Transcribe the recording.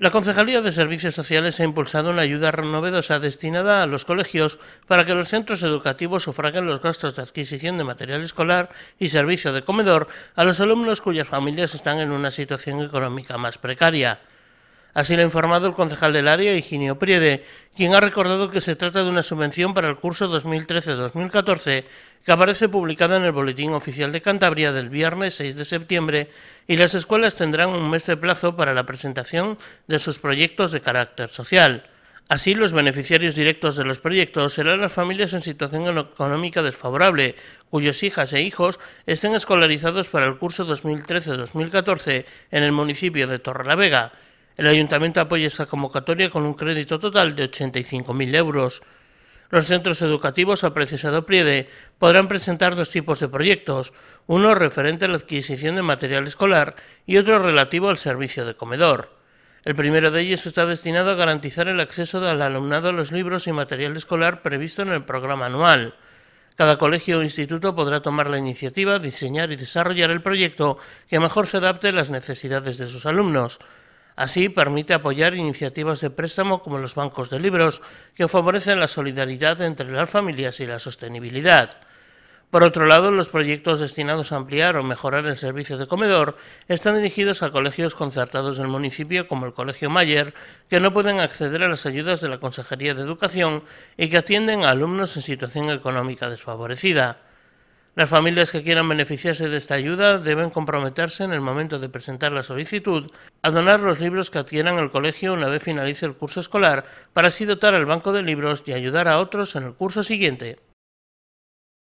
La Concejalía de Servicios Sociales ha impulsado una ayuda renovedosa destinada a los colegios para que los centros educativos sufraguen los gastos de adquisición de material escolar y servicio de comedor a los alumnos cuyas familias están en una situación económica más precaria. Así lo ha informado el concejal del área, Higinio Priede, quien ha recordado que se trata de una subvención para el curso 2013-2014 que aparece publicada en el Boletín Oficial de Cantabria del viernes 6 de septiembre y las escuelas tendrán un mes de plazo para la presentación de sus proyectos de carácter social. Así, los beneficiarios directos de los proyectos serán las familias en situación económica desfavorable, cuyos hijas e hijos estén escolarizados para el curso 2013-2014 en el municipio de Torrelavega. El ayuntamiento apoya esta convocatoria con un crédito total de 85.000 euros. Los centros educativos a precisado PRIEDE podrán presentar dos tipos de proyectos, uno referente a la adquisición de material escolar y otro relativo al servicio de comedor. El primero de ellos está destinado a garantizar el acceso del alumnado a los libros y material escolar previsto en el programa anual. Cada colegio o instituto podrá tomar la iniciativa, diseñar y desarrollar el proyecto que mejor se adapte a las necesidades de sus alumnos. Así permite apoyar iniciativas de préstamo como los bancos de libros, que favorecen la solidaridad entre las familias y la sostenibilidad. Por otro lado, los proyectos destinados a ampliar o mejorar el servicio de comedor están dirigidos a colegios concertados del municipio como el Colegio Mayer, que no pueden acceder a las ayudas de la Consejería de Educación y que atienden a alumnos en situación económica desfavorecida. Las familias que quieran beneficiarse de esta ayuda deben comprometerse en el momento de presentar la solicitud a donar los libros que adquieran el colegio una vez finalice el curso escolar para así dotar al banco de libros y ayudar a otros en el curso siguiente.